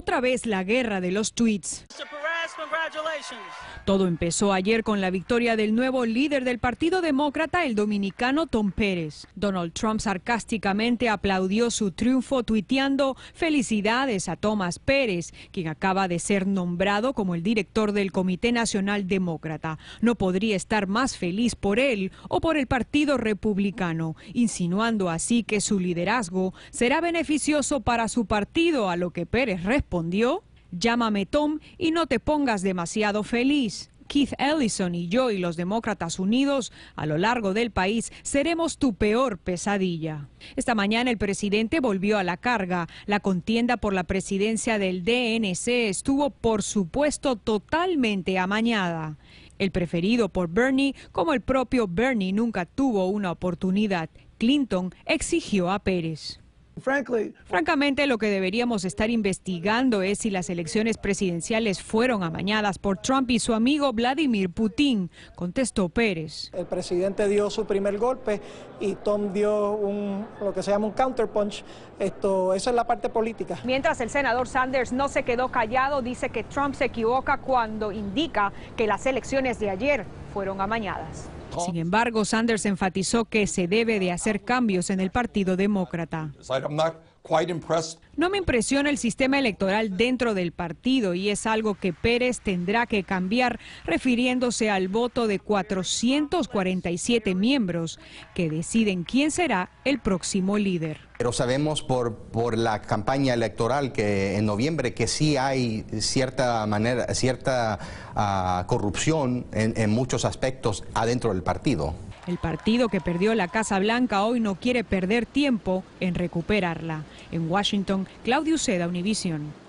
otra vez la guerra de los tweets. Todo empezó ayer con la victoria del nuevo líder del Partido Demócrata, el dominicano Tom Pérez. Donald Trump sarcásticamente aplaudió su triunfo tuiteando felicidades a Thomas Pérez, quien acaba de ser nombrado como el director del Comité Nacional Demócrata. No podría estar más feliz por él o por el Partido Republicano, insinuando así que su liderazgo será beneficioso para su partido, a lo que Pérez respondió. Llámame Tom y no te pongas demasiado feliz. Keith Ellison y yo y los demócratas unidos a lo largo del país seremos tu peor pesadilla. Esta mañana el presidente volvió a la carga. La contienda por la presidencia del DNC estuvo, por supuesto, totalmente amañada. El preferido por Bernie, como el propio Bernie nunca tuvo una oportunidad, Clinton exigió a Pérez. Francamente, lo que deberíamos estar investigando es si las elecciones presidenciales fueron amañadas por Trump y su amigo Vladimir Putin, contestó Pérez. El presidente dio su primer golpe y Tom dio un, lo que se llama un counterpunch. Esto, esa es la parte política. Mientras el senador Sanders no se quedó callado, dice que Trump se equivoca cuando indica que las elecciones de ayer fueron amañadas. Sin embargo, Sanders enfatizó que se debe de hacer cambios en el Partido Demócrata. No me impresiona el sistema electoral dentro del partido y es algo que Pérez tendrá que cambiar, refiriéndose al voto de 447 miembros que deciden quién será el próximo líder. Pero sabemos por, por la campaña electoral que en noviembre que sí hay cierta manera, cierta ah, corrupción en, en muchos aspectos adentro del partido. El partido que perdió la Casa Blanca hoy no quiere perder tiempo en recuperarla. En Washington, Claudio Seda, Univision.